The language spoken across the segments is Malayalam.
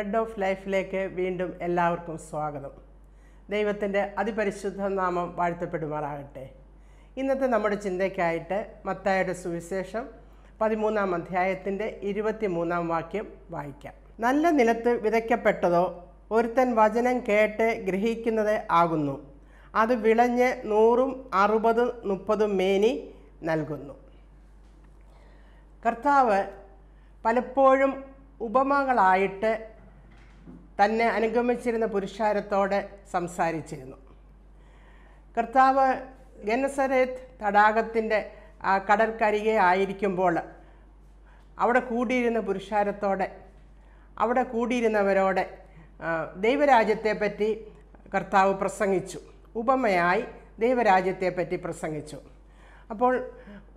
ബ്രെഡ് ഓഫ് ലൈഫിലേക്ക് വീണ്ടും എല്ലാവർക്കും സ്വാഗതം ദൈവത്തിൻ്റെ അതിപരിശുദ്ധ നാമം വാഴ്ത്തപ്പെടുമാറാകട്ടെ ഇന്നത്തെ നമ്മുടെ ചിന്തയ്ക്കായിട്ട് മത്തായുടെ സുവിശേഷം പതിമൂന്നാം അധ്യായത്തിൻ്റെ ഇരുപത്തിമൂന്നാം വാക്യം വായിക്കാം നല്ല നിലത്ത് വിതയ്ക്കപ്പെട്ടതോ ഒരുത്തൻ വചനം കേട്ട് ഗ്രഹിക്കുന്നത് ആകുന്നു അത് വിളഞ്ഞ് നൂറും അറുപതും മുപ്പതും മേനി നൽകുന്നു കർത്താവ് പലപ്പോഴും ഉപമകളായിട്ട് തന്നെ അനുഗമിച്ചിരുന്ന പുരുഷാരത്തോടെ സംസാരിച്ചിരുന്നു കർത്താവ് ഗനസരേത് തടാകത്തിൻ്റെ കടൽക്കരികെ ആയിരിക്കുമ്പോൾ അവിടെ കൂടിയിരുന്ന പുരുഷാരത്തോടെ അവിടെ കൂടിയിരുന്നവരോട് ദൈവരാജ്യത്തെപ്പറ്റി കർത്താവ് പ്രസംഗിച്ചു ഉപമയായി ദൈവരാജ്യത്തെപ്പറ്റി പ്രസംഗിച്ചു അപ്പോൾ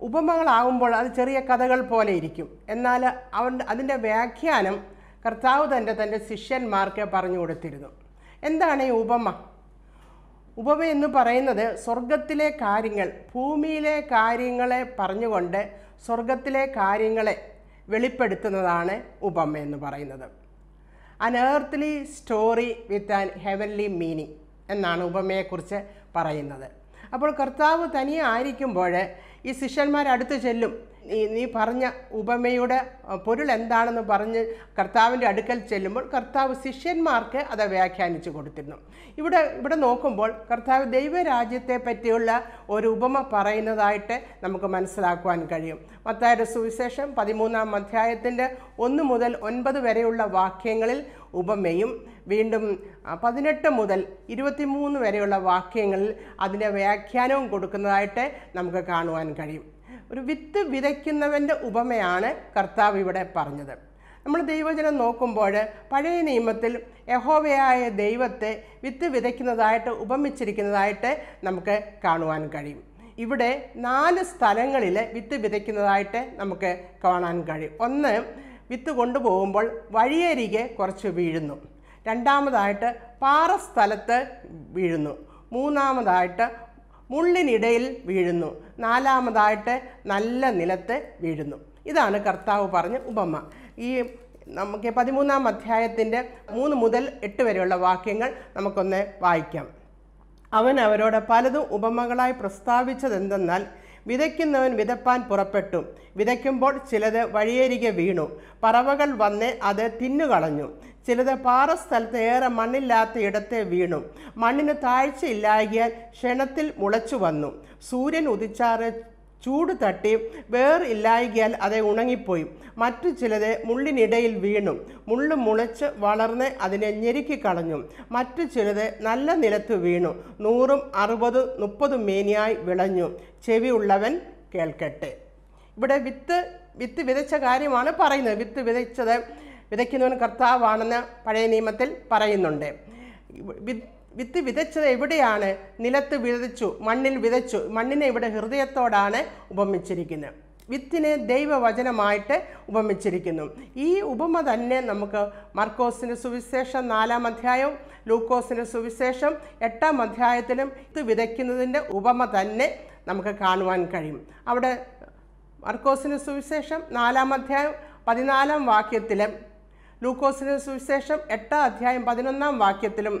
ഉപമകളാവുമ്പോൾ അത് ചെറിയ കഥകൾ പോലെ ഇരിക്കും എന്നാൽ അവൻ അതിൻ്റെ വ്യാഖ്യാനം കർത്താവ് തൻ്റെ തൻ്റെ ശിഷ്യന്മാർക്ക് പറഞ്ഞു കൊടുത്തിരുന്നു എന്താണ് ഈ ഉപമ ഉപമ എന്ന് പറയുന്നത് സ്വർഗത്തിലെ കാര്യങ്ങൾ ഭൂമിയിലെ കാര്യങ്ങളെ പറഞ്ഞുകൊണ്ട് സ്വർഗത്തിലെ കാര്യങ്ങളെ വെളിപ്പെടുത്തുന്നതാണ് ഉപമ എന്ന് പറയുന്നത് an earthly story with an heavenly meaning എന്നാണ് ഉപമയെക്കുറിച്ച് പറയുന്നത് അപ്പോൾ കർത്താവ് തനിയെ ആയിരിക്കുമ്പോൾ ഈ അടുത്ത് ചെല്ലും നീ നീ പറഞ്ഞ ഉപമയുടെ പൊരുൾ എന്താണെന്ന് പറഞ്ഞ് കർത്താവിൻ്റെ അടുക്കൽ ചെല്ലുമ്പോൾ കർത്താവ് ശിഷ്യന്മാർക്ക് അത് വ്യാഖ്യാനിച്ചു കൊടുത്തിരുന്നു ഇവിടെ ഇവിടെ നോക്കുമ്പോൾ കർത്താവ് ദൈവരാജ്യത്തെ പറ്റിയുള്ള ഒരു ഉപമ പറയുന്നതായിട്ട് നമുക്ക് മനസ്സിലാക്കുവാൻ കഴിയും മത്തായുടെ സുവിശേഷം പതിമൂന്നാം അധ്യായത്തിൻ്റെ ഒന്ന് മുതൽ ഒൻപത് വരെയുള്ള വാക്യങ്ങളിൽ ഉപമയും വീണ്ടും പതിനെട്ട് മുതൽ ഇരുപത്തിമൂന്ന് വരെയുള്ള വാക്യങ്ങളിൽ അതിൻ്റെ വ്യാഖ്യാനവും കൊടുക്കുന്നതായിട്ട് നമുക്ക് കാണുവാൻ കഴിയും ഒരു വിത്ത് വിതയ്ക്കുന്നവൻ്റെ ഉപമയാണ് കർത്താവ് ഇവിടെ പറഞ്ഞത് നമ്മൾ ദൈവജനം നോക്കുമ്പോൾ പഴയ നിയമത്തിൽ യഹോവയായ ദൈവത്തെ വിത്ത് വിതയ്ക്കുന്നതായിട്ട് ഉപമിച്ചിരിക്കുന്നതായിട്ട് നമുക്ക് കാണുവാൻ കഴിയും ഇവിടെ നാല് സ്ഥലങ്ങളിൽ വിത്ത് വിതയ്ക്കുന്നതായിട്ട് നമുക്ക് കാണാൻ കഴിയും ഒന്ന് വിത്ത് കൊണ്ടുപോകുമ്പോൾ വഴിയരികെ കുറച്ച് വീഴുന്നു രണ്ടാമതായിട്ട് പാറ സ്ഥലത്ത് വീഴുന്നു മൂന്നാമതായിട്ട് മുള്ളിനിടയിൽ വീഴുന്നു നാലാമതായിട്ട് നല്ല നിലത്ത് വീഴുന്നു ഇതാണ് കർത്താവ് പറഞ്ഞ ഉപമ ഈ നമുക്ക് പതിമൂന്നാം അധ്യായത്തിൻ്റെ മൂന്ന് മുതൽ എട്ട് വരെയുള്ള വാക്യങ്ങൾ നമുക്കൊന്ന് വായിക്കാം അവൻ അവരോട് പലതും ഉപമകളായി പ്രസ്താവിച്ചതെന്തെന്നാൽ വിതയ്ക്കുന്നവൻ വിതപ്പാൻ പുറപ്പെട്ടു വിതയ്ക്കുമ്പോൾ ചിലത് വഴിയേരികെ വീണു പറവകൾ വന്ന് അത് തിന്നുകളഞ്ഞു ചിലത് സ്ഥലത്ത് ഏറെ മണ്ണില്ലാത്ത ഇടത്തെ വീണു മണ്ണിന് താഴ്ചയില്ലാകിയാൽ ക്ഷണത്തിൽ മുളച്ചു വന്നു സൂര്യൻ ഉദിച്ചാറ് ചൂട് തട്ടി വേറില്ലായികയാൽ അത് ഉണങ്ങിപ്പോയി മറ്റു ചിലത് മുള്ളിനിടയിൽ വീണു മുള്ളു മുളച്ച് വളർന്ന് അതിനെ ഞെരുക്കി കളഞ്ഞു മറ്റു ചിലത് നല്ല നിലത്ത് വീണു നൂറും അറുപതും മുപ്പതും മേനിയായി വിളഞ്ഞു ചെവിയുള്ളവൻ കേൾക്കട്ടെ ഇവിടെ വിത്ത് വിത്ത് വിതച്ച കാര്യമാണ് പറയുന്നത് വിത്ത് വിതച്ചത് വിതയ്ക്കുന്നവൻ കർത്താവാണെന്ന് പഴയ നിയമത്തിൽ പറയുന്നുണ്ട് വിത്ത് വിതച്ചത് എവിടെയാണ് നിലത്ത് വിതച്ചു മണ്ണിൽ വിതച്ചു മണ്ണിനെ ഇവിടെ ഹൃദയത്തോടാണ് ഉപമിച്ചിരിക്കുന്നത് വിത്തിനെ ദൈവവചനമായിട്ട് ഉപമിച്ചിരിക്കുന്നു ഈ ഉപമ തന്നെ നമുക്ക് മർക്കോസിൻ്റെ സുവിശേഷം നാലാം അധ്യായവും ലൂക്കോസിൻ്റെ സുവിശേഷം എട്ടാം അധ്യായത്തിലും ഇത് വിതയ്ക്കുന്നതിൻ്റെ ഉപമ തന്നെ നമുക്ക് കാണുവാൻ കഴിയും അവിടെ മർക്കോസിൻ്റെ സുവിശേഷം നാലാം അധ്യായം പതിനാലാം വാക്യത്തിലും ലൂക്കോസിൻ്റെ സുവിശേഷം എട്ടാം അധ്യായം പതിനൊന്നാം വാക്യത്തിലും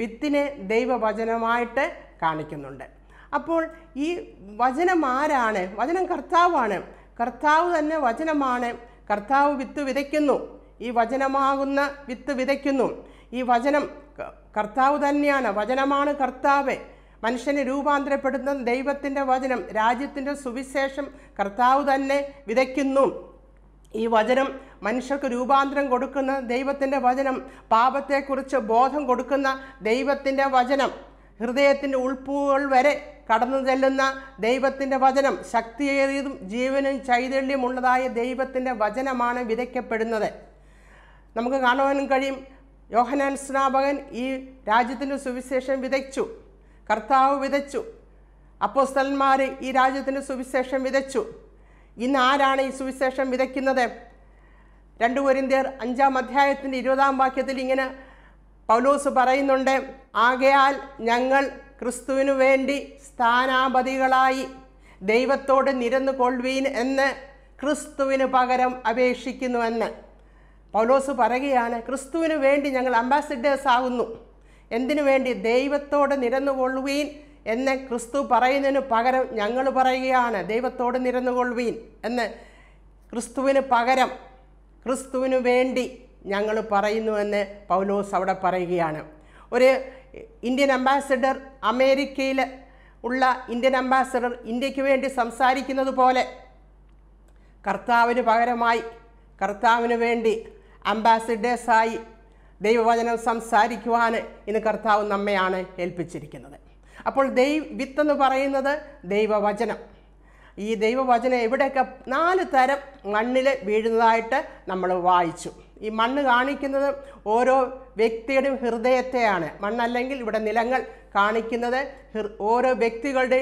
വിത്തിനെ ദൈവവചനമായിട്ട് കാണിക്കുന്നുണ്ട് അപ്പോൾ ഈ വചനം ആരാണ് വചനം കർത്താവാണ് കർത്താവ് തന്നെ വചനമാണ് കർത്താവ് വിത്ത് വിതയ്ക്കുന്നു ഈ വചനമാകുന്ന വിത്ത് വിതയ്ക്കുന്നു ഈ വചനം കർത്താവ് തന്നെയാണ് വചനമാണ് കർത്താവ് മനുഷ്യനെ രൂപാന്തരപ്പെടുന്ന ദൈവത്തിൻ്റെ വചനം രാജ്യത്തിൻ്റെ സുവിശേഷം കർത്താവ് തന്നെ വിതയ്ക്കുന്നു ഈ വചനം മനുഷ്യർക്ക് രൂപാന്തരം കൊടുക്കുന്ന ദൈവത്തിൻ്റെ വചനം പാപത്തെക്കുറിച്ച് ബോധം കൊടുക്കുന്ന ദൈവത്തിൻ്റെ വചനം ഹൃദയത്തിൻ്റെ ഉൾപ്പുകൾ വരെ കടന്നു ചെല്ലുന്ന ദൈവത്തിൻ്റെ വചനം ശക്തിയേറിയതും ജീവനും ചൈതന്യമുള്ളതായ ദൈവത്തിൻ്റെ വചനമാണ് വിതയ്ക്കപ്പെടുന്നത് നമുക്ക് കാണുവാനും കഴിയും യോഹനാൻ സ്നാപകൻ ഈ രാജ്യത്തിൻ്റെ സുവിശേഷം വിതച്ചു കർത്താവ് വിതച്ചു അപ്പോസ്തലന്മാർ ഈ രാജ്യത്തിൻ്റെ സുവിശേഷം വിതച്ചു ഇന്ന് ആരാണ് ഈ സുവിശേഷം വിതയ്ക്കുന്നത് രണ്ടു കൊരിന്തിയർ അഞ്ചാം അധ്യായത്തിൻ്റെ ഇരുപതാം വാക്യത്തിൽ ഇങ്ങനെ പൗലോസ് പറയുന്നുണ്ട് ആകയാൽ ഞങ്ങൾ ക്രിസ്തുവിനു വേണ്ടി സ്ഥാനാപതികളായി ദൈവത്തോട് നിരന്നു കൊള്ളുവീൻ എന്ന് ക്രിസ്തുവിന് പകരം അപേക്ഷിക്കുന്നുവെന്ന് പൗലോസ് പറയുകയാണ് ക്രിസ്തുവിന് വേണ്ടി ഞങ്ങൾ അംബാസിഡേഴ്സ് ആകുന്നു എന്തിനു വേണ്ടി ദൈവത്തോട് നിരന്നു കൊള്ളുവീൻ എന്ന് ക്രിസ്തു പറയുന്നതിന് പകരം ഞങ്ങൾ പറയുകയാണ് ദൈവത്തോട് നിരന്നുകൊള്ളുവീൻ എന്ന് ക്രിസ്തുവിന് പകരം ക്രിസ്തുവിന് വേണ്ടി ഞങ്ങൾ പറയുന്നു എന്ന് പൗലോസ് അവിടെ പറയുകയാണ് ഒരു ഇന്ത്യൻ അംബാസിഡർ അമേരിക്കയിൽ ഉള്ള ഇന്ത്യൻ അംബാസിഡർ ഇന്ത്യക്ക് വേണ്ടി സംസാരിക്കുന്നത് പോലെ കർത്താവിന് പകരമായി കർത്താവിന് വേണ്ടി അംബാസിഡേഴ്സായി ദൈവവചനം സംസാരിക്കുവാൻ ഇന്ന് കർത്താവ് നമ്മയാണ് ഏൽപ്പിച്ചിരിക്കുന്നത് അപ്പോൾ ദൈവ വിത്ത് എന്ന് പറയുന്നത് ദൈവവചനം ഈ ദൈവവചനം എവിടെയൊക്കെ നാല് തരം മണ്ണിൽ വീഴുന്നതായിട്ട് നമ്മൾ വായിച്ചു ഈ മണ്ണ് കാണിക്കുന്നത് ഓരോ വ്യക്തിയുടെയും ഹൃദയത്തെയാണ് മണ്ണല്ലെങ്കിൽ ഇവിടെ നിലങ്ങൾ കാണിക്കുന്നത് ഓരോ വ്യക്തികളുടെ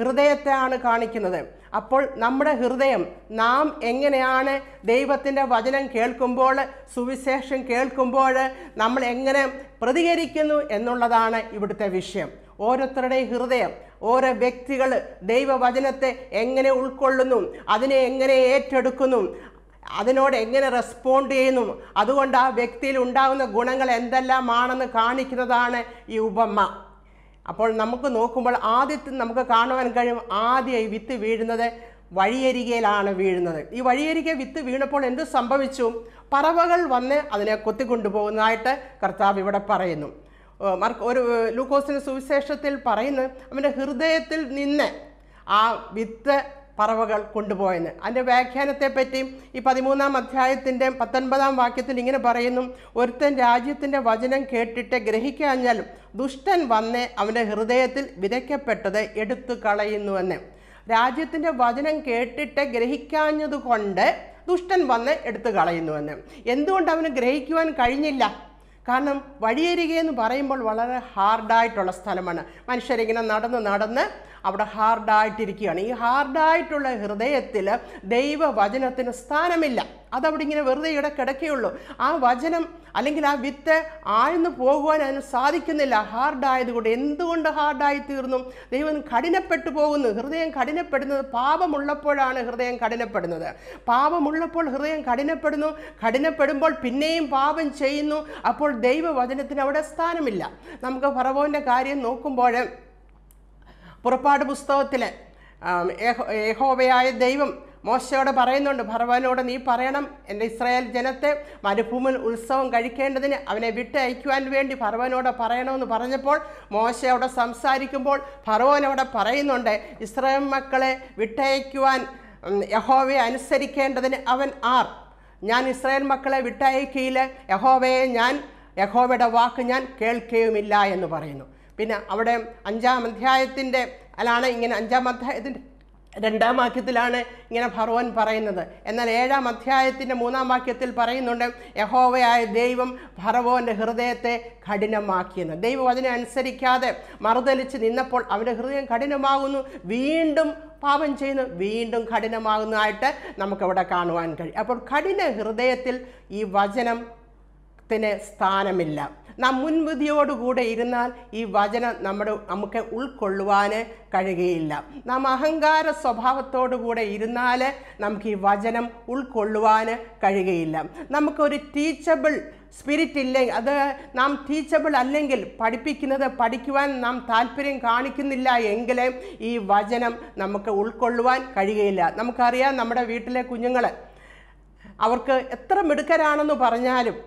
ഹൃദയത്തെയാണ് കാണിക്കുന്നത് അപ്പോൾ നമ്മുടെ ഹൃദയം നാം എങ്ങനെയാണ് ദൈവത്തിൻ്റെ വചനം കേൾക്കുമ്പോൾ സുവിശേഷം കേൾക്കുമ്പോൾ നമ്മൾ എങ്ങനെ പ്രതികരിക്കുന്നു എന്നുള്ളതാണ് ഇവിടുത്തെ വിഷയം ഓരോരുത്തരുടെയും ഹൃദയം ഓരോ വ്യക്തികൾ ദൈവവചനത്തെ എങ്ങനെ ഉൾക്കൊള്ളുന്നു അതിനെ എങ്ങനെ ഏറ്റെടുക്കുന്നു അതിനോട് എങ്ങനെ റെസ്പോണ്ട് ചെയ്യുന്നു അതുകൊണ്ട് ആ വ്യക്തിയിൽ ഉണ്ടാകുന്ന ഗുണങ്ങൾ എന്തെല്ലാമാണെന്ന് കാണിക്കുന്നതാണ് ഈ ഉപമ അപ്പോൾ നമുക്ക് നോക്കുമ്പോൾ ആദ്യത്തെ നമുക്ക് കാണുവാൻ കഴിയും ആദ്യ ഈ വിത്ത് വീഴുന്നത് വഴിയരികയിലാണ് വീഴുന്നത് ഈ വഴിയരികെ വിത്ത് വീണപ്പോൾ എന്ത് സംഭവിച്ചു പറവകൾ വന്ന് അതിനെ കൊത്തിക്കൊണ്ടുപോകുന്നതായിട്ട് കർത്താവ് ഇവിടെ പറയുന്നു ഒരു ലൂക്കോസിൻ്റെ സുവിശേഷത്തിൽ പറയുന്നത് അവൻ്റെ ഹൃദയത്തിൽ നിന്ന് ആ വിത്ത് പറവകൾ കൊണ്ടുപോയെന്ന് അതിൻ്റെ വ്യാഖ്യാനത്തെപ്പറ്റി ഈ പതിമൂന്നാം അധ്യായത്തിൻ്റെ പത്തൊൻപതാം വാക്യത്തിൽ ഇങ്ങനെ പറയുന്നു ഒരുത്തൻ രാജ്യത്തിൻ്റെ വചനം കേട്ടിട്ട് ഗ്രഹിക്കാഞ്ഞാലും ദുഷ്ടൻ വന്ന് അവൻ്റെ ഹൃദയത്തിൽ വിതയ്ക്കപ്പെട്ടത് എടുത്തു കളയുന്നുവെന്ന് രാജ്യത്തിൻ്റെ വചനം കേട്ടിട്ട് ഗ്രഹിക്കാഞ്ഞതുകൊണ്ട് ദുഷ്ടൻ വന്ന് എടുത്തു കളയുന്നുവെന്ന് എന്തുകൊണ്ട് അവന് ഗ്രഹിക്കുവാൻ കഴിഞ്ഞില്ല കാരണം വഴിയരികെ എന്ന് പറയുമ്പോൾ വളരെ ഹാർഡായിട്ടുള്ള സ്ഥലമാണ് മനുഷ്യരിങ്ങനെ നടന്ന് നടന്ന് അവിടെ ഹാർഡായിട്ടിരിക്കുകയാണ് ഈ ഹാർഡായിട്ടുള്ള ഹൃദയത്തിൽ ദൈവവചനത്തിന് സ്ഥാനമില്ല അതവിടെ ഇങ്ങനെ വെറുതെ ഇവിടെ കിടക്കുകയുള്ളൂ ആ വചനം അല്ലെങ്കിൽ ആ വിത്ത് ആഴ്ന്നു പോകുവാൻ അതിന് സാധിക്കുന്നില്ല ഹാർഡായതുകൊണ്ട് എന്തുകൊണ്ട് ഹാർഡായി തീർന്നു ദൈവം കഠിനപ്പെട്ടു പോകുന്നു ഹൃദയം കഠിനപ്പെടുന്നത് പാപമുള്ളപ്പോഴാണ് ഹൃദയം കഠിനപ്പെടുന്നത് പാപമുള്ളപ്പോൾ ഹൃദയം കഠിനപ്പെടുന്നു കഠിനപ്പെടുമ്പോൾ പിന്നെയും പാപം ചെയ്യുന്നു അപ്പോൾ ദൈവവചനത്തിന് അവിടെ സ്ഥാനമില്ല നമുക്ക് ഫറവോൻ്റെ കാര്യം നോക്കുമ്പോൾ പുറപ്പാട് പുസ്തകത്തിൽ ഏഹോവയായ ദൈവം മോശയോട് പറയുന്നുണ്ട് ഭർവാനോട് നീ പറയണം എൻ്റെ ഇസ്രായേൽ ജനത്തെ മരുഭൂമിൽ ഉത്സവം കഴിക്കേണ്ടതിന് അവനെ വിട്ടയക്കുവാൻ വേണ്ടി ഭർവാനോട് പറയണമെന്ന് പറഞ്ഞപ്പോൾ മോശയോടെ സംസാരിക്കുമ്പോൾ ഭർവാനോടെ പറയുന്നുണ്ട് ഇസ്രായേൽ മക്കളെ വിട്ടയക്കുവാൻ യഹോവയെ അനുസരിക്കേണ്ടതിന് അവൻ ആർ ഞാൻ ഇസ്രായേൽ മക്കളെ വിട്ടയക്കിയില്ല യഹോവയെ ഞാൻ യഹോവയുടെ വാക്ക് ഞാൻ കേൾക്കുകയുമില്ല എന്ന് പറയുന്നു പിന്നെ അവിടെ അഞ്ചാം അധ്യായത്തിൻ്റെ അല്ലാണ് ഇങ്ങനെ അഞ്ചാം അധ്യായത്തിൻ്റെ രണ്ടാം വാക്യത്തിലാണ് ഇങ്ങനെ ഭർവൻ പറയുന്നത് എന്നാൽ ഏഴാം അധ്യായത്തിൻ്റെ മൂന്നാം വാക്യത്തിൽ പറയുന്നുണ്ട് യഹോവയായ ദൈവം ഭർവോൻ്റെ ഹൃദയത്തെ കഠിനമാക്കിയെന്ന് ദൈവം അതിനനുസരിക്കാതെ മറുതലിച്ച് നിന്നപ്പോൾ അവൻ്റെ ഹൃദയം കഠിനമാകുന്നു വീണ്ടും പാപം ചെയ്യുന്നു വീണ്ടും കഠിനമാകുന്നതായിട്ട് നമുക്കവിടെ കാണുവാൻ കഴിയും അപ്പോൾ കഠിന ഹൃദയത്തിൽ ഈ വചനം ത്തിന് സ്ഥാനമില്ല നാം മുൻവിധിയോടുകൂടെ ഇരുന്നാൽ ഈ വചനം നമ്മുടെ നമുക്ക് ഉൾക്കൊള്ളുവാൻ കഴിയുകയില്ല നാം അഹങ്കാര സ്വഭാവത്തോടുകൂടെ ഇരുന്നാൽ നമുക്ക് ഈ വചനം ഉൾക്കൊള്ളുവാൻ കഴിയുകയില്ല നമുക്കൊരു ടീച്ചബിൾ സ്പിരിറ്റ് ഇല്ലെങ്കിൽ അത് നാം ടീച്ചബിൾ അല്ലെങ്കിൽ പഠിപ്പിക്കുന്നത് പഠിക്കുവാൻ നാം താല്പര്യം കാണിക്കുന്നില്ല എങ്കിൽ ഈ വചനം നമുക്ക് ഉൾക്കൊള്ളുവാൻ കഴിയുകയില്ല നമുക്കറിയാം നമ്മുടെ വീട്ടിലെ കുഞ്ഞുങ്ങൾ അവർക്ക് എത്ര മിടുക്കരാണെന്ന് പറഞ്ഞാലും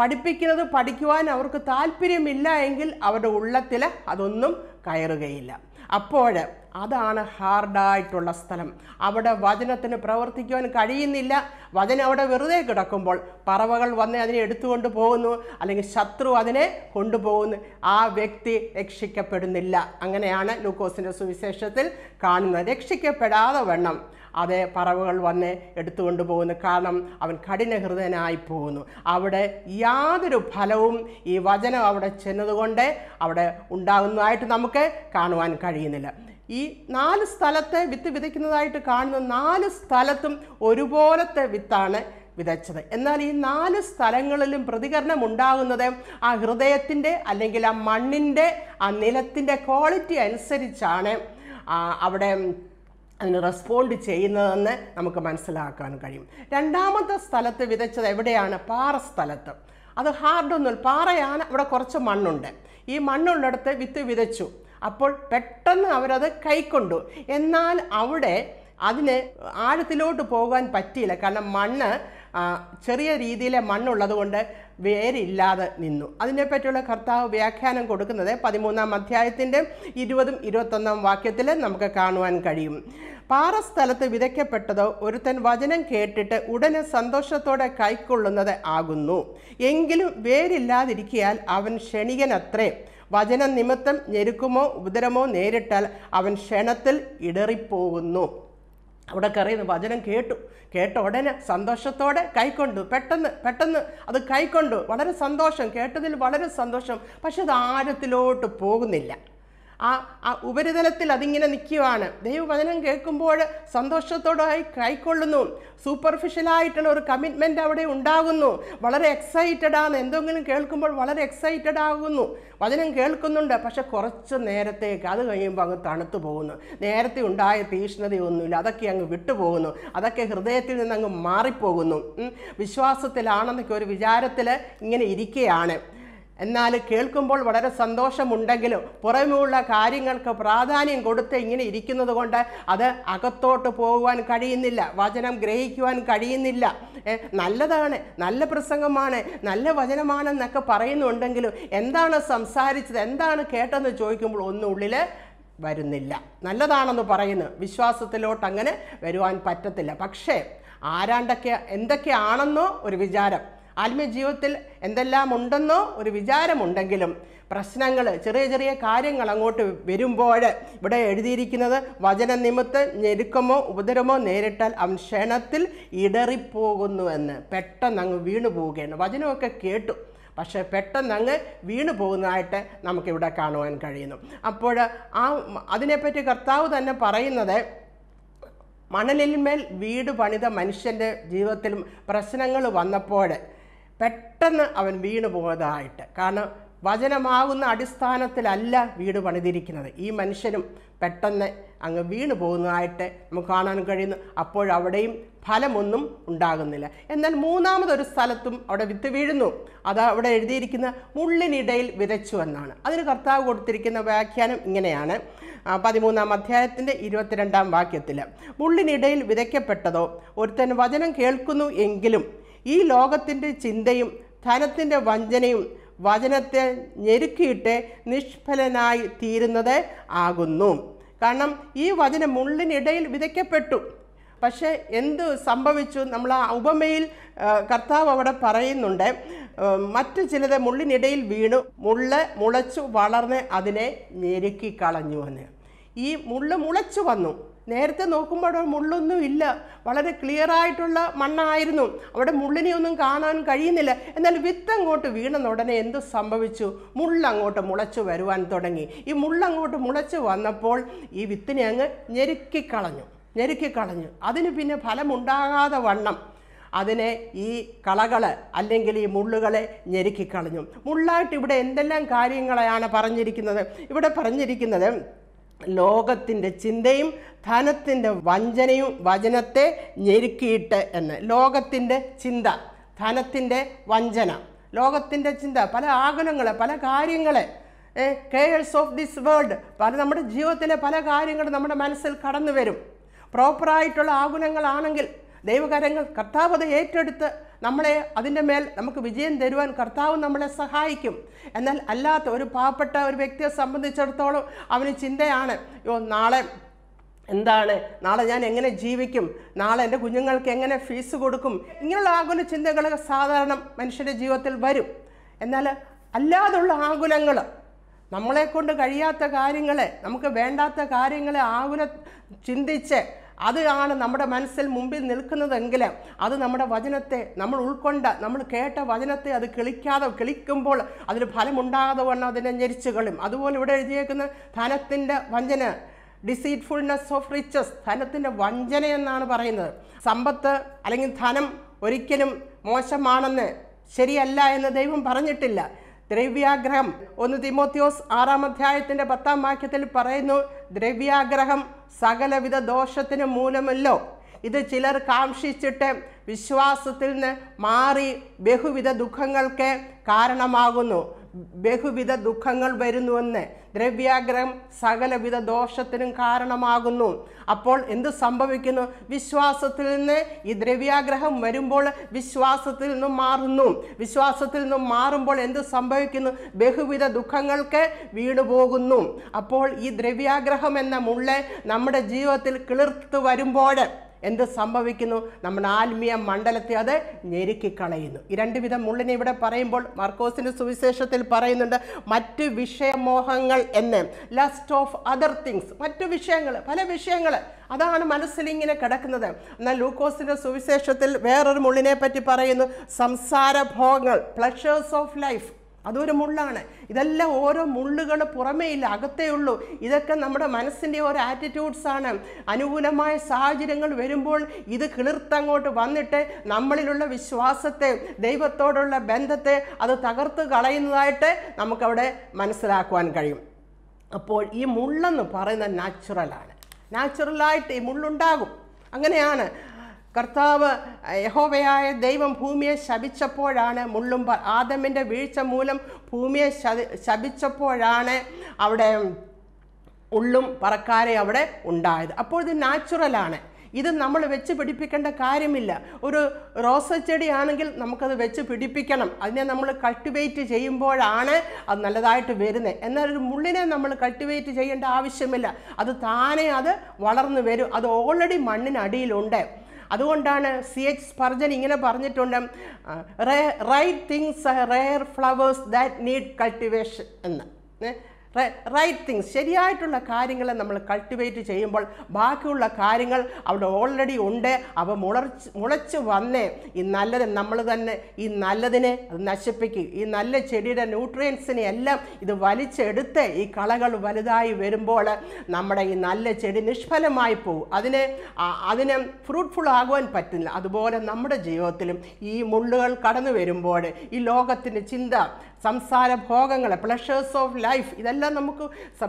പഠിപ്പിക്കുന്നത് പഠിക്കുവാൻ അവർക്ക് താല്പര്യമില്ല എങ്കിൽ അവരുടെ ഉള്ളത്തിൽ അതൊന്നും കയറുകയില്ല അപ്പോൾ അതാണ് ഹാർഡായിട്ടുള്ള സ്ഥലം അവിടെ വചനത്തിന് പ്രവർത്തിക്കുവാൻ കഴിയുന്നില്ല വചനം അവിടെ വെറുതെ കിടക്കുമ്പോൾ പറവകൾ വന്ന് അതിനെ എടുത്തുകൊണ്ട് പോകുന്നു അല്ലെങ്കിൽ ശത്രു അതിനെ കൊണ്ടുപോകുന്നു ആ വ്യക്തി രക്ഷിക്കപ്പെടുന്നില്ല അങ്ങനെയാണ് ലൂക്കോസിൻ്റെ സുവിശേഷത്തിൽ കാണുന്നത് രക്ഷിക്കപ്പെടാതെ വേണം അതേ പറവുകൾ വന്ന് എടുത്തുകൊണ്ട് പോകുന്നു കാരണം അവൻ കഠിനഹൃദയനായി പോകുന്നു അവിടെ യാതൊരു ഫലവും ഈ വചനം അവിടെ ചെന്നതുകൊണ്ട് അവിടെ ഉണ്ടാകുന്നതായിട്ട് നമുക്ക് കാണുവാൻ കഴിയുന്നില്ല ഈ നാല് സ്ഥലത്തെ വിത്ത് വിതയ്ക്കുന്നതായിട്ട് കാണുന്ന നാല് സ്ഥലത്തും ഒരുപോലത്തെ വിത്താണ് വിതച്ചത് എന്നാൽ ഈ നാല് സ്ഥലങ്ങളിലും പ്രതികരണം ഉണ്ടാകുന്നത് ആ ഹൃദയത്തിൻ്റെ അല്ലെങ്കിൽ ആ മണ്ണിൻ്റെ ആ നിലത്തിൻ്റെ ക്വാളിറ്റി അനുസരിച്ചാണ് അവിടെ അതിന് റെസ്പോണ്ട് ചെയ്യുന്നതെന്ന് നമുക്ക് മനസ്സിലാക്കാൻ കഴിയും രണ്ടാമത്തെ സ്ഥലത്ത് വിതച്ചത് എവിടെയാണ് പാറ സ്ഥലത്ത് അത് ഹാർഡൊന്നും പാറയാണ് അവിടെ കുറച്ച് മണ്ണുണ്ട് ഈ മണ്ണുള്ളിടത്ത് വിത്ത് വിതച്ചു അപ്പോൾ പെട്ടെന്ന് അവരത് കൈക്കൊണ്ടു എന്നാൽ അവിടെ അതിന് ആഴത്തിലോട്ട് പോകാൻ പറ്റിയില്ല കാരണം മണ്ണ് ചെറിയ രീതിയിലെ മണ്ണുള്ളത് കൊണ്ട് വേരില്ലാതെ നിന്നു അതിനെപ്പറ്റിയുള്ള കർത്താവ് വ്യാഖ്യാനം കൊടുക്കുന്നത് പതിമൂന്നാം അധ്യായത്തിൻ്റെ ഇരുപതും ഇരുപത്തൊന്നാം വാക്യത്തിൽ നമുക്ക് കാണുവാൻ കഴിയും പാറസ്ഥലത്ത് വിതയ്ക്കപ്പെട്ടതോ ഒരുത്തൻ വചനം കേട്ടിട്ട് ഉടനെ സന്തോഷത്തോടെ കൈക്കൊള്ളുന്നത് ആകുന്നു എങ്കിലും വേരില്ലാതിരിക്കിയാൽ അവൻ ക്ഷണികനത്രേ വചന നിമിത്തം ഞെരുക്കുമോ ഉപദ്രവമോ നേരിട്ടാൽ അവൻ ക്ഷണത്തിൽ ഇടറിപ്പോകുന്നു അവിടെ കറിയുന്ന വചനം കേട്ടു കേട്ട ഉടനെ സന്തോഷത്തോടെ കൈക്കൊണ്ടു പെട്ടെന്ന് പെട്ടെന്ന് അത് കൈക്കൊണ്ടു വളരെ സന്തോഷം കേട്ടതിൽ വളരെ സന്തോഷം പക്ഷെ അത് ആഴത്തിലോട്ട് പോകുന്നില്ല ആ ആ ഉപരിതലത്തിൽ അതിങ്ങനെ നിൽക്കുകയാണ് ദൈവവചനം കേൾക്കുമ്പോൾ സന്തോഷത്തോടായി കൈക്കൊള്ളുന്നു സൂപ്പർഫിഷ്യലായിട്ടുള്ള ഒരു കമ്മിറ്റ്മെൻ്റ് അവിടെ ഉണ്ടാകുന്നു വളരെ എക്സൈറ്റഡ് ആണ് എന്തെങ്കിലും കേൾക്കുമ്പോൾ വളരെ എക്സൈറ്റഡ് ആകുന്നു വചനം കേൾക്കുന്നുണ്ട് പക്ഷെ കുറച്ച് നേരത്തേക്ക് അത് കഴിയുമ്പോൾ അങ്ങ് തണുത്തു പോകുന്നു നേരത്തെ ഉണ്ടായ തീഷ്ണതയൊന്നുമില്ല അതൊക്കെ അങ്ങ് വിട്ടുപോകുന്നു അതൊക്കെ ഹൃദയത്തിൽ നിന്ന് അങ്ങ് മാറിപ്പോകുന്നു വിശ്വാസത്തിലാണെന്നൊക്കെ ഒരു വിചാരത്തിൽ ഇങ്ങനെ ഇരിക്കുകയാണ് എന്നാൽ കേൾക്കുമ്പോൾ വളരെ സന്തോഷമുണ്ടെങ്കിലും പുറമെയുള്ള കാര്യങ്ങൾക്ക് പ്രാധാന്യം കൊടുത്ത് ഇങ്ങനെ ഇരിക്കുന്നത് കൊണ്ട് അത് അകത്തോട്ട് പോകുവാൻ കഴിയുന്നില്ല വചനം ഗ്രഹിക്കുവാൻ കഴിയുന്നില്ല നല്ലതാണ് നല്ല പ്രസംഗമാണ് നല്ല വചനമാണെന്നൊക്കെ പറയുന്നുണ്ടെങ്കിലും എന്താണ് സംസാരിച്ചത് എന്താണ് കേട്ടെന്ന് ചോദിക്കുമ്പോൾ ഒന്നുള്ളിൽ വരുന്നില്ല നല്ലതാണെന്ന് പറയുന്നു വിശ്വാസത്തിലോട്ട് അങ്ങനെ വരുവാൻ പറ്റത്തില്ല പക്ഷേ ആരാണ്ടൊക്കെ എന്തൊക്കെയാണെന്നോ ഒരു വിചാരം ആത്മീയ ജീവിതത്തിൽ എന്തെല്ലാം ഉണ്ടെന്നോ ഒരു വിചാരമുണ്ടെങ്കിലും പ്രശ്നങ്ങൾ ചെറിയ ചെറിയ കാര്യങ്ങൾ അങ്ങോട്ട് വരുമ്പോൾ ഇവിടെ എഴുതിയിരിക്കുന്നത് വചന നിമിത്ത് ഞെരുക്കമോ ഉപദ്രവമോ നേരിട്ടാൽ അവൻ ക്ഷണത്തിൽ ഇടറിപ്പോകുന്നുവെന്ന് എന്ന് പെട്ടെന്ന് അങ്ങ് വീണു പോവുകയാണ് വചനമൊക്കെ കേട്ടു പക്ഷേ പെട്ടെന്ന് അങ്ങ് വീണു പോകുന്നതായിട്ട് നമുക്കിവിടെ കാണുവാൻ കഴിയുന്നു അപ്പോൾ ആ അതിനെപ്പറ്റി കർത്താവ് തന്നെ പറയുന്നത് മണലിന്മേൽ വീട് പണിത മനുഷ്യൻ്റെ ജീവിതത്തിലും പ്രശ്നങ്ങൾ വന്നപ്പോൾ പെട്ടെന്ന് അവൻ വീണു പോയതായിട്ട് കാരണം വചനമാകുന്ന അടിസ്ഥാനത്തിലല്ല വീട് പണിതിരിക്കുന്നത് ഈ മനുഷ്യനും പെട്ടെന്ന് അങ്ങ് വീണു പോകുന്നതായിട്ട് നമുക്ക് കാണാൻ കഴിയുന്നു അപ്പോഴവിടെയും ഫലമൊന്നും ഉണ്ടാകുന്നില്ല എന്നാൽ മൂന്നാമതൊരു സ്ഥലത്തും അവിടെ വിത്ത് വീഴുന്നു അത് അവിടെ എഴുതിയിരിക്കുന്ന മുള്ളിനിടയിൽ വിതച്ചു എന്നാണ് അതിന് കർത്താവ് കൊടുത്തിരിക്കുന്ന വ്യാഖ്യാനം ഇങ്ങനെയാണ് പതിമൂന്നാം അധ്യായത്തിൻ്റെ ഇരുപത്തിരണ്ടാം വാക്യത്തിൽ മുള്ളിനിടയിൽ വിതയ്ക്കപ്പെട്ടതോ ഒരുത്തൻ വചനം കേൾക്കുന്നു എങ്കിലും ഈ ലോകത്തിൻ്റെ ചിന്തയും ധനത്തിൻ്റെ വഞ്ചനയും വചനത്തെ ഞെരുക്കിയിട്ട് നിഷ്ഫലനായി തീരുന്നത് ആകുന്നു കാരണം ഈ വചനം മുള്ളിനിടയിൽ വിതയ്ക്കപ്പെട്ടു പക്ഷേ എന്ത് സംഭവിച്ചു നമ്മൾ ആ ഉപമയിൽ കർത്താവ് അവിടെ പറയുന്നുണ്ട് മറ്റു ചിലത് മുള്ളിനിടയിൽ വീണു മുള്ള് മുളച്ചു വളർന്ന് അതിനെ ഞെരുക്കി കളഞ്ഞു എന്ന് ഈ മുള്ള് മുളച്ചു വന്നു നേരത്തെ നോക്കുമ്പോൾ അവിടെ മുള്ളൊന്നും ഇല്ല വളരെ ക്ലിയർ ആയിട്ടുള്ള മണ്ണായിരുന്നു അവിടെ മുള്ളിനെ ഒന്നും കാണാൻ കഴിയുന്നില്ല എന്നാൽ വിത്ത് അങ്ങോട്ട് വീണെന്ന ഉടനെ എന്ത് സംഭവിച്ചു മുള്ളങ്ങോട്ട് മുളച്ചു വരുവാൻ തുടങ്ങി ഈ മുള്ളങ്ങോട്ട് മുളച്ചു വന്നപ്പോൾ ഈ വിത്തിനെ അങ്ങ് ഞെരുക്കിക്കളഞ്ഞു ഞെരുക്കിക്കളഞ്ഞു അതിന് പിന്നെ ഫലമുണ്ടാകാതെ വണ്ണം അതിനെ ഈ കളകൾ അല്ലെങ്കിൽ ഈ മുള്ളുകളെ ഞെരുക്കിക്കളഞ്ഞു മുള്ളായിട്ട് ഇവിടെ എന്തെല്ലാം കാര്യങ്ങളെയാണ് പറഞ്ഞിരിക്കുന്നത് ഇവിടെ പറഞ്ഞിരിക്കുന്നത് ലോകത്തിൻ്റെ ചിന്തയും ധനത്തിൻ്റെ വഞ്ചനയും വചനത്തെ ഞെരുക്കിയിട്ട് എന്ന് ലോകത്തിൻ്റെ ചിന്ത ധനത്തിൻ്റെ വഞ്ചന ലോകത്തിൻ്റെ ചിന്ത പല ആകുലങ്ങളെ പല കാര്യങ്ങളെ കെയേഴ്സ് ഓഫ് ദിസ് വേൾഡ് പല നമ്മുടെ ജീവിതത്തിലെ പല കാര്യങ്ങളും നമ്മുടെ മനസ്സിൽ കടന്നു വരും പ്രോപ്പറായിട്ടുള്ള ആകുലങ്ങളാണെങ്കിൽ ദൈവകരങ്ങൾ കർത്താവ് അത് ഏറ്റെടുത്ത് നമ്മളെ അതിൻ്റെ മേൽ നമുക്ക് വിജയം തരുവാൻ കർത്താവ് നമ്മളെ സഹായിക്കും എന്നാൽ അല്ലാത്ത ഒരു പാവപ്പെട്ട ഒരു വ്യക്തിയെ സംബന്ധിച്ചിടത്തോളം അവന് ചിന്തയാണ് യോ നാളെ എന്താണ് നാളെ ഞാൻ എങ്ങനെ ജീവിക്കും നാളെ എൻ്റെ കുഞ്ഞുങ്ങൾക്ക് എങ്ങനെ ഫീസ് കൊടുക്കും ഇങ്ങനെയുള്ള ആകുല ചിന്തകൾ സാധാരണ മനുഷ്യൻ്റെ ജീവിതത്തിൽ വരും എന്നാൽ അല്ലാതുള്ള ആകുലങ്ങൾ കൊണ്ട് കഴിയാത്ത കാര്യങ്ങളെ നമുക്ക് വേണ്ടാത്ത കാര്യങ്ങളെ ആകുല ചിന്തിച്ച് അതാണ് നമ്മുടെ മനസ്സിൽ മുമ്പിൽ നിൽക്കുന്നതെങ്കിൽ അത് നമ്മുടെ വചനത്തെ നമ്മൾ ഉൾക്കൊണ്ട് നമ്മൾ കേട്ട വചനത്തെ അത് കിളിക്കാതെ കിളിക്കുമ്പോൾ അതിന് ഫലമുണ്ടാകാതെ വണ്ണം അതിനെ ഞെരിച്ചു കളും അതുപോലെ ഇവിടെ എഴുതിയേക്കുന്ന ധനത്തിൻ്റെ വഞ്ചന ഡിസീറ്റ്ഫുൾനെസ് ഓഫ് റിച്ചസ് ധനത്തിൻ്റെ വഞ്ചന എന്നാണ് പറയുന്നത് സമ്പത്ത് അല്ലെങ്കിൽ ധനം ഒരിക്കലും മോശമാണെന്ന് ശരിയല്ല എന്ന് ദൈവം പറഞ്ഞിട്ടില്ല ദ്രവ്യാഗ്രഹം ഒന്ന് തിമോത്യോസ് ആറാം അധ്യായത്തിന്റെ പത്താം വാക്യത്തിൽ പറയുന്നു ദ്രവ്യാഗ്രഹം സകലവിധ ദോഷത്തിന് മൂലമല്ലോ ഇത് ചിലർ കാക്ഷിച്ചിട്ട് വിശ്വാസത്തിൽ നിന്ന് മാറി ബഹുവിധ ദുഃഖങ്ങൾക്ക് കാരണമാകുന്നു ബഹുവിധ ദുഃഖങ്ങൾ വരുന്നുവെന്ന് ദ്രവ്യാഗ്രഹം സകലവിധ ദോഷത്തിനും കാരണമാകുന്നു അപ്പോൾ എന്ത് സംഭവിക്കുന്നു വിശ്വാസത്തിൽ നിന്ന് ഈ ദ്രവ്യാഗ്രഹം വരുമ്പോൾ വിശ്വാസത്തിൽ നിന്നും മാറുന്നു വിശ്വാസത്തിൽ നിന്നും മാറുമ്പോൾ എന്ത് സംഭവിക്കുന്നു ബഹുവിധ ദുഃഖങ്ങൾക്ക് വീണുപോകുന്നു അപ്പോൾ ഈ ദ്രവ്യാഗ്രഹം എന്ന മുള്ള നമ്മുടെ ജീവിതത്തിൽ കിളിർത്ത് വരുമ്പോൾ എന്ത് സംഭവിക്കുന്നു നമ്മുടെ ആത്മീയ മണ്ഡലത്തെ അത് ഞെരുക്കിക്കളയുന്നു ഈ രണ്ട് വിധം മുള്ളിനെ ഇവിടെ പറയുമ്പോൾ മർക്കോസിൻ്റെ സുവിശേഷത്തിൽ പറയുന്നുണ്ട് മറ്റ് വിഷയമോഹങ്ങൾ എന്ന് ലസ്റ്റ് ഓഫ് അതർ തിങ്സ് മറ്റു വിഷയങ്ങൾ പല വിഷയങ്ങൾ അതാണ് ഇങ്ങനെ കിടക്കുന്നത് എന്നാൽ ലൂക്കോസിൻ്റെ സുവിശേഷത്തിൽ വേറൊരു മുള്ളിനെ പറ്റി പറയുന്നു സംസാരഭോഗങ്ങൾ പ്ലഷേഴ്സ് ഓഫ് ലൈഫ് അതൊരു മുള്ളാണ് ഇതെല്ലാം ഓരോ മുള്ളുകൾ പുറമേ ഇല്ല അകത്തേ ഉള്ളൂ ഇതൊക്കെ നമ്മുടെ മനസ്സിൻ്റെ ഓരോ ആറ്റിറ്റ്യൂഡ്സാണ് അനുകൂലമായ സാഹചര്യങ്ങൾ വരുമ്പോൾ ഇത് കിളിർത്തങ്ങോട്ട് വന്നിട്ട് നമ്മളിലുള്ള വിശ്വാസത്തെ ദൈവത്തോടുള്ള ബന്ധത്തെ അത് തകർത്ത് കളയുന്നതായിട്ട് നമുക്കവിടെ മനസ്സിലാക്കുവാൻ കഴിയും അപ്പോൾ ഈ മുള്ളെന്ന് പറയുന്നത് നാച്ചുറലാണ് നാച്ചുറലായിട്ട് ഈ മുള്ളുണ്ടാകും അങ്ങനെയാണ് കർത്താവ് യഹോവയായ ദൈവം ഭൂമിയെ ശപിച്ചപ്പോഴാണ് മുള്ളും ആദമിൻ്റെ വീഴ്ച മൂലം ഭൂമിയെ ശപിച്ചപ്പോഴാണ് അവിടെ ഉള്ളും പറക്കാരെ അവിടെ ഉണ്ടായത് അപ്പോൾ ഇത് നാച്ചുറലാണ് ഇത് നമ്മൾ വെച്ച് പിടിപ്പിക്കേണ്ട കാര്യമില്ല ഒരു റോസ ചെടിയാണെങ്കിൽ നമുക്കത് വെച്ച് പിടിപ്പിക്കണം അതിനെ നമ്മൾ കൾട്ടിവേറ്റ് ചെയ്യുമ്പോഴാണ് അത് നല്ലതായിട്ട് വരുന്നത് എന്നാൽ ഒരു മുള്ളിനെ നമ്മൾ കൾട്ടിവേറ്റ് ചെയ്യേണ്ട ആവശ്യമില്ല അത് താനെ അത് വളർന്നു വരും അത് ഓൾറെഡി മണ്ണിനടിയിലുണ്ട് അതുകൊണ്ടാണ് സി എച്ച് സ്പർജൻ ഇങ്ങനെ പറഞ്ഞിട്ടുണ്ട് right things rare flowers that need cultivation എന്ന് റൈറ്റ് തിങ്സ് ശരിയായിട്ടുള്ള കാര്യങ്ങളെ നമ്മൾ കൾട്ടിവേറ്റ് ചെയ്യുമ്പോൾ ബാക്കിയുള്ള കാര്യങ്ങൾ അവിടെ ഓൾറെഡി ഉണ്ട് അവ മുളച്ച് മുളച്ച് വന്നേ ഈ നല്ലത് നമ്മൾ തന്നെ ഈ നല്ലതിനെ അത് നശിപ്പിക്കും ഈ നല്ല ചെടിയുടെ ന്യൂട്രിയൻസിനെ എല്ലാം ഇത് വലിച്ചെടുത്ത് ഈ കളകൾ വലുതായി വരുമ്പോൾ നമ്മുടെ ഈ നല്ല ചെടി നിഷ്ഫലമായി പോകും അതിനെ അതിന് ഫ്രൂട്ട്ഫുൾ ആകുവാൻ പറ്റില്ല അതുപോലെ നമ്മുടെ ജീവിതത്തിലും ഈ മുള്ളുകൾ കടന്നു വരുമ്പോൾ ഈ ലോകത്തിൻ്റെ ചിന്ത സംസാര ഭോഗങ്ങൾ പ്ലഷേഴ്സ് ഓഫ് ലൈഫ് ഇതെല്ലാം നമുക്ക്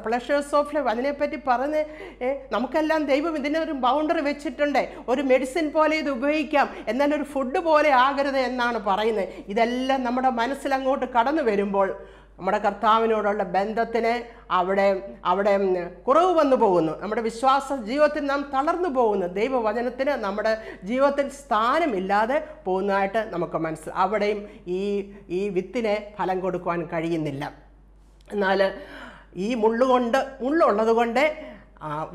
പ്ലഷേഴ്സ് ഓഫ് ലൈഫ് അതിനെപ്പറ്റി പറഞ്ഞ് നമുക്കെല്ലാം ദൈവം ഇതിനെ ഒരു ബൗണ്ടറി വെച്ചിട്ടുണ്ട് ഒരു മെഡിസിൻ പോലെ ഇത് ഉപയോഗിക്കാം എന്നാൽ ഒരു ഫുഡ് പോലെ ആകരുത് എന്നാണ് പറയുന്നത് ഇതെല്ലാം നമ്മുടെ മനസ്സിൽ അങ്ങോട്ട് കടന്നു വരുമ്പോൾ നമ്മുടെ കർത്താവിനോടുള്ള ബന്ധത്തിന് അവിടെ അവിടെ കുറവ് വന്നു പോകുന്നു നമ്മുടെ വിശ്വാസ ജീവിതത്തിൽ നാം തളർന്നു പോകുന്നു ദൈവവചനത്തിന് നമ്മുടെ ജീവിതത്തിൽ സ്ഥാനമില്ലാതെ പോകുന്നതായിട്ട് നമുക്ക് മനസ്സിൽ അവിടെയും ഈ ഈ വിത്തിനെ ഫലം കൊടുക്കുവാൻ കഴിയുന്നില്ല എന്നാൽ ഈ മുള്ളുകൊണ്ട് മുള്ളുള്ളത് കൊണ്ട്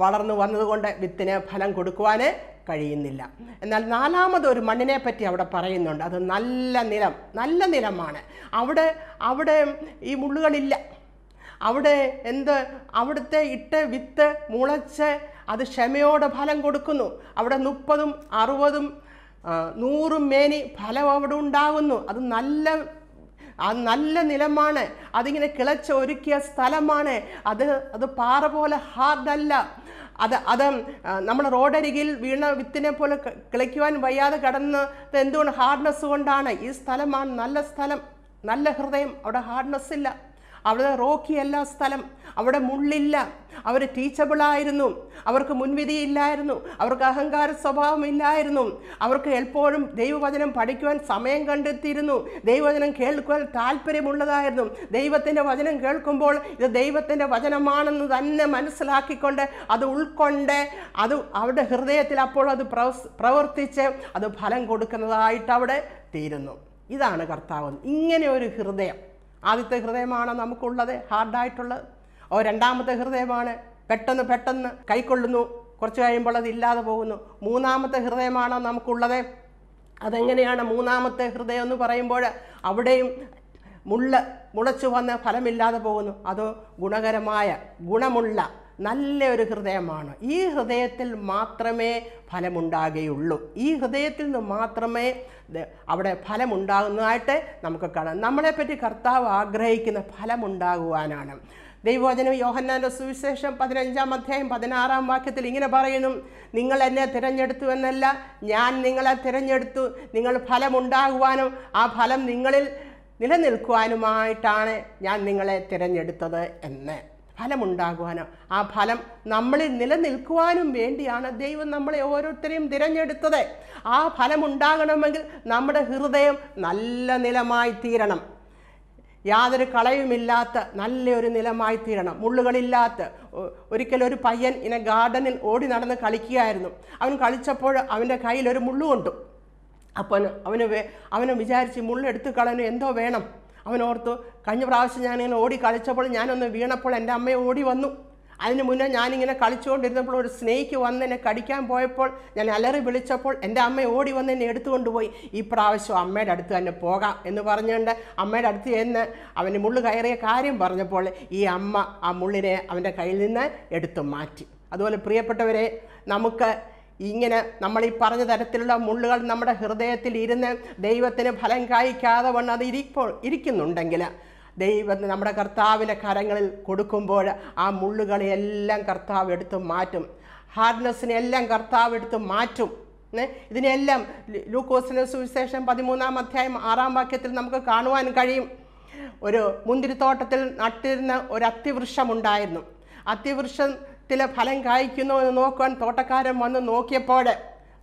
വളർന്നു വന്നതുകൊണ്ട് വിത്തിന് ഫലം കൊടുക്കുവാൻ കഴിയുന്നില്ല എന്നാൽ നാലാമത് ഒരു മണ്ണിനെ പറ്റി അവിടെ പറയുന്നുണ്ട് അത് നല്ല നിലം നല്ല നിലമാണ് അവിടെ അവിടെ ഈ മുള്ളുകളില്ല അവിടെ എന്ത് അവിടുത്തെ ഇട്ട് വിത്ത് മുളച്ച് അത് ക്ഷമയോടെ ഫലം കൊടുക്കുന്നു അവിടെ മുപ്പതും അറുപതും നൂറും മേനി ഫലം അവിടെ ഉണ്ടാകുന്നു അത് നല്ല അത് നല്ല നിലമാണ് അതിങ്ങനെ ഒരുക്കിയ സ്ഥലമാണ് അത് അത് പാറ പോലെ ഹാർഡല്ല അത് അത് നമ്മുടെ റോഡരികിൽ വീണ വിത്തിനെ പോലെ കിളയ്ക്കുവാൻ വയ്യാതെ കടന്ന് എന്തുകൊണ്ട് ഹാർഡ്നെസ് കൊണ്ടാണ് ഈ സ്ഥലമാണ് നല്ല സ്ഥലം നല്ല ഹൃദയം അവിടെ ഹാർഡ്നെസ് ഇല്ല അവിടെ റോക്കി എല്ലാ സ്ഥലം അവിടെ മുള്ളില്ല അവർ ടീച്ചബിളായിരുന്നു അവർക്ക് മുൻവിധിയില്ലായിരുന്നു അവർക്ക് അഹങ്കാര സ്വഭാവം ഇല്ലായിരുന്നു അവർക്ക് എപ്പോഴും ദൈവവചനം പഠിക്കുവാൻ സമയം കണ്ടെത്തിയിരുന്നു ദൈവവചനം കേൾക്കുവാൻ താല്പര്യമുള്ളതായിരുന്നു ദൈവത്തിൻ്റെ വചനം കേൾക്കുമ്പോൾ ഇത് ദൈവത്തിൻ്റെ വചനമാണെന്ന് തന്നെ മനസ്സിലാക്കിക്കൊണ്ട് അത് ഉൾക്കൊണ്ട് അത് അവരുടെ ഹൃദയത്തിൽ അപ്പോൾ അത് പ്രവർത്തിച്ച് അത് ഫലം കൊടുക്കുന്നതായിട്ട് അവിടെ തീരുന്നു ഇതാണ് കർത്താവ് ഇങ്ങനെ ഒരു ഹൃദയം ആദ്യത്തെ ഹൃദയമാണ് നമുക്കുള്ളത് ഹാർഡായിട്ടുള്ളത് ഓ രണ്ടാമത്തെ ഹൃദയമാണ് പെട്ടെന്ന് പെട്ടെന്ന് കൈക്കൊള്ളുന്നു കുറച്ച് കഴിയുമ്പോൾ അത് ഇല്ലാതെ പോകുന്നു മൂന്നാമത്തെ ഹൃദയമാണ് നമുക്കുള്ളത് അതെങ്ങനെയാണ് മൂന്നാമത്തെ ഹൃദയം എന്ന് പറയുമ്പോൾ അവിടെയും മുള്ള മുളച്ചു വന്ന് ഫലമില്ലാതെ പോകുന്നു അതോ ഗുണകരമായ ഗുണമുള്ള നല്ല ഒരു ഹൃദയമാണ് ഈ ഹൃദയത്തിൽ മാത്രമേ ഫലമുണ്ടാകുകയുള്ളൂ ഈ ഹൃദയത്തിൽ നിന്ന് മാത്രമേ അവിടെ ഫലമുണ്ടാകുന്നതായിട്ട് നമുക്ക് കാണാം നമ്മളെപ്പറ്റി കർത്താവ് ആഗ്രഹിക്കുന്ന ഫലമുണ്ടാകുവാനാണ് ദൈവവചനം യോഹന്നാൻ്റെ സുവിശേഷം പതിനഞ്ചാം അധ്യായം പതിനാറാം വാക്യത്തിൽ ഇങ്ങനെ പറയുന്നു നിങ്ങൾ എന്നെ തിരഞ്ഞെടുത്തു എന്നല്ല ഞാൻ നിങ്ങളെ തിരഞ്ഞെടുത്തു നിങ്ങൾ ഫലമുണ്ടാകുവാനും ആ ഫലം നിങ്ങളിൽ നിലനിൽക്കുവാനുമായിട്ടാണ് ഞാൻ നിങ്ങളെ തിരഞ്ഞെടുത്തത് എന്ന് ഫലമുണ്ടാകുവാനും ആ ഫലം നമ്മളിൽ നിലനിൽക്കുവാനും വേണ്ടിയാണ് ദൈവം നമ്മളെ ഓരോരുത്തരെയും തിരഞ്ഞെടുത്തത് ആ ഫലമുണ്ടാകണമെങ്കിൽ നമ്മുടെ ഹൃദയം നല്ല നിലമായി തീരണം യാതൊരു കളയുമില്ലാത്ത നല്ലൊരു നിലമായി തീരണം മുള്ളുകളില്ലാത്ത ഒരിക്കലൊരു പയ്യൻ ഇനെ ഗാർഡനിൽ ഓടി നടന്ന് കളിക്കുകയായിരുന്നു അവൻ കളിച്ചപ്പോൾ അവൻ്റെ കയ്യിൽ ഒരു മുള്ളു കൊണ്ടു അപ്പോൾ അവന് അവന് വിചാരിച്ച് മുള്ളെടുത്ത് കളഞ്ഞു എന്തോ വേണം അവൻ ഓർത്തു കഴിഞ്ഞ പ്രാവശ്യം ഞാനിങ്ങനെ ഓടി കളിച്ചപ്പോൾ ഞാനൊന്ന് വീണപ്പോൾ എൻ്റെ അമ്മയെ ഓടി വന്നു അതിന് മുന്നേ ഞാനിങ്ങനെ കളിച്ചുകൊണ്ടിരുന്നപ്പോൾ ഒരു സ്നേഹിക്ക് വന്ന് എന്നെ കടിക്കാൻ പോയപ്പോൾ ഞാൻ അലറി വിളിച്ചപ്പോൾ എൻ്റെ അമ്മ ഓടി വന്ന് എന്നെ എടുത്തുകൊണ്ടുപോയി ഈ പ്രാവശ്യം അമ്മയുടെ അടുത്ത് തന്നെ പോകാം എന്ന് പറഞ്ഞുകൊണ്ട് അമ്മയുടെ അടുത്ത് ചെന്ന് അവന് മുള്ളു കയറിയ കാര്യം പറഞ്ഞപ്പോൾ ഈ അമ്മ ആ മുള്ളിനെ അവൻ്റെ കയ്യിൽ നിന്ന് എടുത്തു മാറ്റി അതുപോലെ പ്രിയപ്പെട്ടവരെ നമുക്ക് ഇങ്ങനെ നമ്മൾ ഈ പറഞ്ഞ തരത്തിലുള്ള മുള്ളുകൾ നമ്മുടെ ഹൃദയത്തിൽ ഇരുന്ന് ദൈവത്തിന് ഫലം കായ്ക്കാതെ വണ്ണം അത് ഇരിപ്പോൾ ഇരിക്കുന്നുണ്ടെങ്കിൽ ദൈവം നമ്മുടെ കർത്താവിൻ്റെ കരങ്ങളിൽ കൊടുക്കുമ്പോൾ ആ മുള്ളുകളെല്ലാം കർത്താവ് എടുത്ത് മാറ്റും ഹാർഡ്നെസ്സിനെ എല്ലാം കർത്താവ് എടുത്ത് മാറ്റും ഇതിനെല്ലാം ലൂക്കോസിന് സുവിശേഷം പതിമൂന്നാം അധ്യായം ആറാം വാക്യത്തിൽ നമുക്ക് കാണുവാൻ കഴിയും ഒരു മുന്തിരിത്തോട്ടത്തിൽ നട്ടിരുന്ന ഒരു അത്യവൃക്ഷമുണ്ടായിരുന്നു അത്യവൃക്ഷം ത്തിലെ ഫലം കായ്ക്കുന്നു എന്ന് നോക്കാൻ തോട്ടക്കാരൻ വന്ന് നോക്കിയപ്പോൾ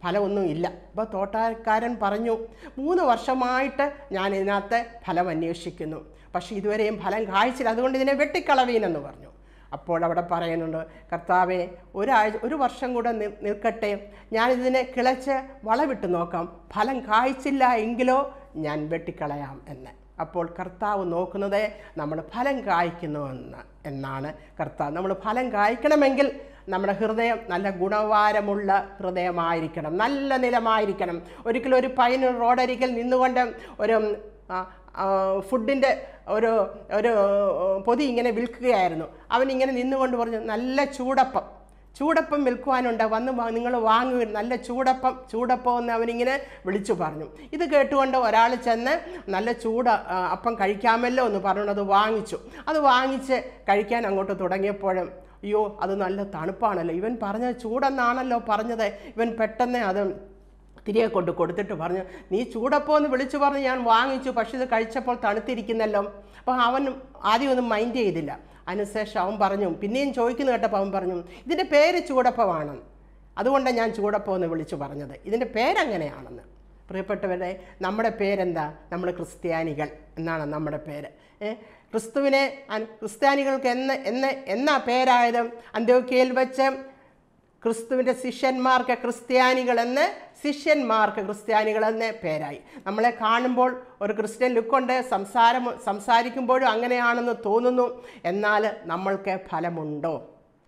ഫലമൊന്നും ഇല്ല അപ്പോൾ തോട്ടക്കാരൻ പറഞ്ഞു മൂന്ന് വർഷമായിട്ട് ഞാൻ ഇതിനകത്ത് ഫലം അന്വേഷിക്കുന്നു പക്ഷേ ഇതുവരെയും ഫലം കായ്ച്ചില്ല അതുകൊണ്ട് ഇതിനെ വെട്ടിക്കളവീനെന്ന് പറഞ്ഞു അപ്പോൾ അവിടെ പറയുന്നുണ്ട് കർത്താവെ ഒരാഴ്ച ഒരു വർഷം കൂടെ നിൽക്കട്ടെ ഞാനിതിനെ കിളച്ച് വളവിട്ട് നോക്കാം ഫലം കായ്ച്ചില്ല എങ്കിലോ ഞാൻ വെട്ടിക്കളയാം എന്ന് അപ്പോൾ കർത്താവ് നോക്കുന്നത് നമ്മൾ ഫലം കായ്ക്കുന്നുവെന്ന് എന്നാണ് കർത്താവ് നമ്മൾ ഫലം കായ്ക്കണമെങ്കിൽ നമ്മുടെ ഹൃദയം നല്ല ഗുണവാരമുള്ള ഹൃദയമായിരിക്കണം നല്ല നിലമായിരിക്കണം ഒരിക്കലും ഒരു പൈൻ റോഡരികിൽ നിന്നുകൊണ്ട് ഒരു ഫുഡിൻ്റെ ഒരു ഒരു പൊതി ഇങ്ങനെ വിൽക്കുകയായിരുന്നു ഇങ്ങനെ നിന്നുകൊണ്ട് പറഞ്ഞു നല്ല ചൂടപ്പം ചൂടപ്പം വിൽക്കുവാനുണ്ട് വന്ന് നിങ്ങൾ വാങ്ങുക നല്ല ചൂടപ്പം ചൂടപ്പം എന്ന് അവനിങ്ങനെ വിളിച്ചു പറഞ്ഞു ഇത് കേട്ടുകൊണ്ട് ഒരാൾ ചെന്ന് നല്ല ചൂട് അപ്പം കഴിക്കാമല്ലോ എന്ന് പറഞ്ഞുകൊണ്ട് അത് വാങ്ങിച്ചു അത് വാങ്ങിച്ച് കഴിക്കാൻ അങ്ങോട്ട് തുടങ്ങിയപ്പോഴും അയ്യോ അത് നല്ല തണുപ്പാണല്ലോ ഇവൻ പറഞ്ഞ ചൂടെന്നാണല്ലോ പറഞ്ഞത് ഇവൻ പെട്ടെന്ന് അത് തിരികെ കൊണ്ട് കൊടുത്തിട്ട് പറഞ്ഞു നീ ചൂടപ്പോ എന്ന് വിളിച്ചു പറഞ്ഞ് ഞാൻ വാങ്ങിച്ചു പക്ഷെ ഇത് കഴിച്ചപ്പോൾ തണുത്തിരിക്കുന്നല്ലോ അപ്പോൾ അവൻ ആദ്യം ഒന്നും മൈൻഡ് ചെയ്തില്ല അതിനുശേഷം അവൻ പറഞ്ഞു പിന്നെയും ചോദിക്കുന്നു കേട്ടപ്പോൾ അവൻ പറഞ്ഞു ഇതിൻ്റെ പേര് ചൂടപ്പമാണ് അതുകൊണ്ടാണ് ഞാൻ ചൂടപ്പോ എന്ന് വിളിച്ചു പറഞ്ഞത് ഇതിൻ്റെ പേരങ്ങനെയാണെന്ന് പ്രിയപ്പെട്ടവരെ നമ്മുടെ പേരെന്താ നമ്മൾ ക്രിസ്ത്യാനികൾ എന്നാണ് നമ്മുടെ പേര് ക്രിസ്തുവിനെ ക്രിസ്ത്യാനികൾക്ക് എന്ന് എന്ന് എന്നാ പേരായതും അന്ത്യോക്കിയയിൽ വെച്ച് ക്രിസ്തുവിൻ്റെ ശിഷ്യന്മാർക്ക് എന്ന് ശിഷ്യന്മാർക്ക് എന്ന പേരായി നമ്മളെ കാണുമ്പോൾ ഒരു ക്രിസ്ത്യൻ ലുക്കുണ്ട് സംസാരം സംസാരിക്കുമ്പോഴും അങ്ങനെയാണെന്ന് തോന്നുന്നു എന്നാൽ നമ്മൾക്ക് ഫലമുണ്ടോ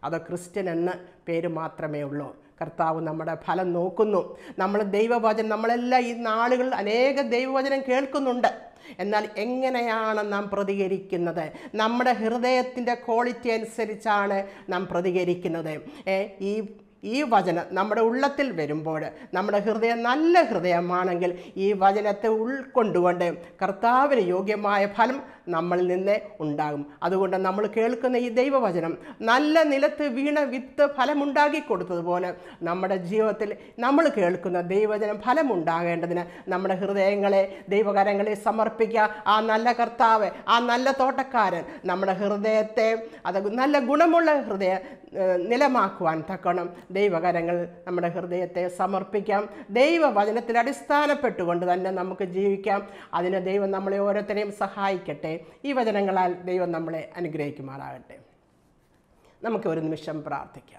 അതോ ക്രിസ്ത്യൻ എന്ന് പേര് മാത്രമേ ഉള്ളൂ കർത്താവ് നമ്മുടെ ഫലം നോക്കുന്നു നമ്മൾ ദൈവവചനം നമ്മളെല്ലാം ഈ നാളുകളിൽ അനേക ദൈവവചനം കേൾക്കുന്നുണ്ട് എന്നാൽ എങ്ങനെയാണ് നാം പ്രതികരിക്കുന്നത് നമ്മുടെ ഹൃദയത്തിൻ്റെ ക്വാളിറ്റി അനുസരിച്ചാണ് നാം പ്രതികരിക്കുന്നത് ഈ ഈ വചനം നമ്മുടെ ഉള്ളത്തിൽ വരുമ്പോൾ നമ്മുടെ ഹൃദയം നല്ല ഹൃദയമാണെങ്കിൽ ഈ വചനത്തെ ഉൾക്കൊണ്ടുകൊണ്ട് കർത്താവിന് യോഗ്യമായ ഫലം നമ്മളിൽ നിന്ന് ഉണ്ടാകും അതുകൊണ്ട് നമ്മൾ കേൾക്കുന്ന ഈ ദൈവവചനം നല്ല നിലത്ത് വീണ വിത്ത് ഫലമുണ്ടാക്കി കൊടുത്തതുപോലെ നമ്മുടെ ജീവിതത്തിൽ നമ്മൾ കേൾക്കുന്ന ദൈവവചനം ഫലമുണ്ടാകേണ്ടതിന് നമ്മുടെ ഹൃദയങ്ങളെ ദൈവകരങ്ങളെ സമർപ്പിക്കുക ആ നല്ല കർത്താവ് ആ നല്ല തോട്ടക്കാരൻ നമ്മുടെ ഹൃദയത്തെ അത് നല്ല ഗുണമുള്ള ഹൃദയ നിലമാക്കുവാൻ തക്കണം ദൈവകരങ്ങൾ നമ്മുടെ ഹൃദയത്തെ സമർപ്പിക്കാം ദൈവവചനത്തിൽ അടിസ്ഥാനപ്പെട്ടുകൊണ്ട് തന്നെ നമുക്ക് ജീവിക്കാം അതിന് ദൈവം നമ്മളെ ഓരോരുത്തരെയും സഹായിക്കട്ടെ ഈ വചനങ്ങളാൽ ദൈവം നമ്മളെ അനുഗ്രഹിക്കുമാറാകട്ടെ നമുക്ക് ഒരു നിമിഷം പ്രാർത്ഥിക്കാം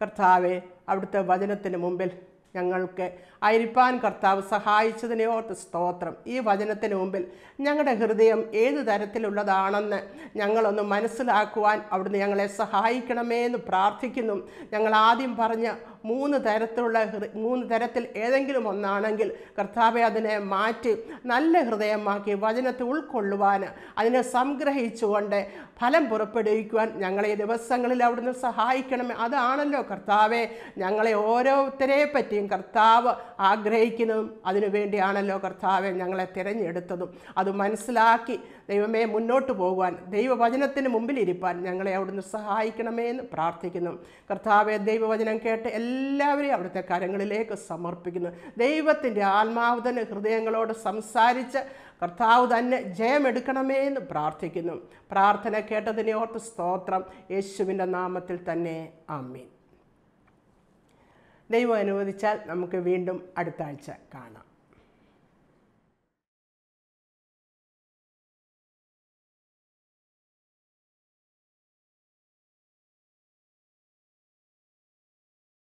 കർത്താവെ അവിടുത്തെ വചനത്തിന് മുമ്പിൽ ഞങ്ങൾക്ക് അരിപ്പാൻ കർത്താവ് സഹായിച്ചതിനെ ഓർത്ത് സ്തോത്രം ഈ വചനത്തിന് മുമ്പിൽ ഞങ്ങളുടെ ഹൃദയം ഏത് തരത്തിലുള്ളതാണെന്ന് ഞങ്ങളൊന്ന് മനസ്സിലാക്കുവാൻ അവിടുന്ന് ഞങ്ങളെ സഹായിക്കണമേ എന്ന് പ്രാർത്ഥിക്കുന്നു ഞങ്ങൾ ആദ്യം പറഞ്ഞ മൂന്ന് തരത്തിലുള്ള മൂന്ന് തരത്തിൽ ഏതെങ്കിലും ഒന്നാണെങ്കിൽ കർത്താവെ അതിനെ മാറ്റി നല്ല ഹൃദയമാക്കി വചനത്തെ ഉൾക്കൊള്ളുവാൻ അതിനെ സംഗ്രഹിച്ചുകൊണ്ട് ഫലം പുറപ്പെടുവിക്കുവാൻ ഞങ്ങളെ ഈ ദിവസങ്ങളിൽ അവിടുന്ന് സഹായിക്കണമേ അതാണല്ലോ കർത്താവെ ഞങ്ങളെ ഓരോരുത്തരെ പറ്റിയും കർത്താവ് ആഗ്രഹിക്കുന്നതും വേണ്ടിയാണല്ലോ കർത്താവെ ഞങ്ങളെ തിരഞ്ഞെടുത്തതും അത് മനസ്സിലാക്കി ദൈവമേ മുന്നോട്ട് പോകുവാൻ ദൈവവചനത്തിന് മുമ്പിലിരിപ്പാൻ ഞങ്ങളെ അവിടുന്ന് സഹായിക്കണമേ എന്ന് പ്രാർത്ഥിക്കുന്നു കർത്താവെ ദൈവവചനം കേട്ട് എല്ലാവരെയും അവിടുത്തെ കരങ്ങളിലേക്ക് സമർപ്പിക്കുന്നു ദൈവത്തിൻ്റെ ആത്മാവ് തന്നെ ഹൃദയങ്ങളോട് സംസാരിച്ച് കർത്താവ് തന്നെ ജയമെടുക്കണമേ എന്ന് പ്രാർത്ഥിക്കുന്നു പ്രാർത്ഥന കേട്ടതിനെ ഓർത്ത് സ്തോത്രം യേശുവിൻ്റെ നാമത്തിൽ തന്നെ ആമീൻ ദൈവം അനുവദിച്ചാൽ നമുക്ക് വീണ്ടും അടുത്ത ആഴ്ച കാണാം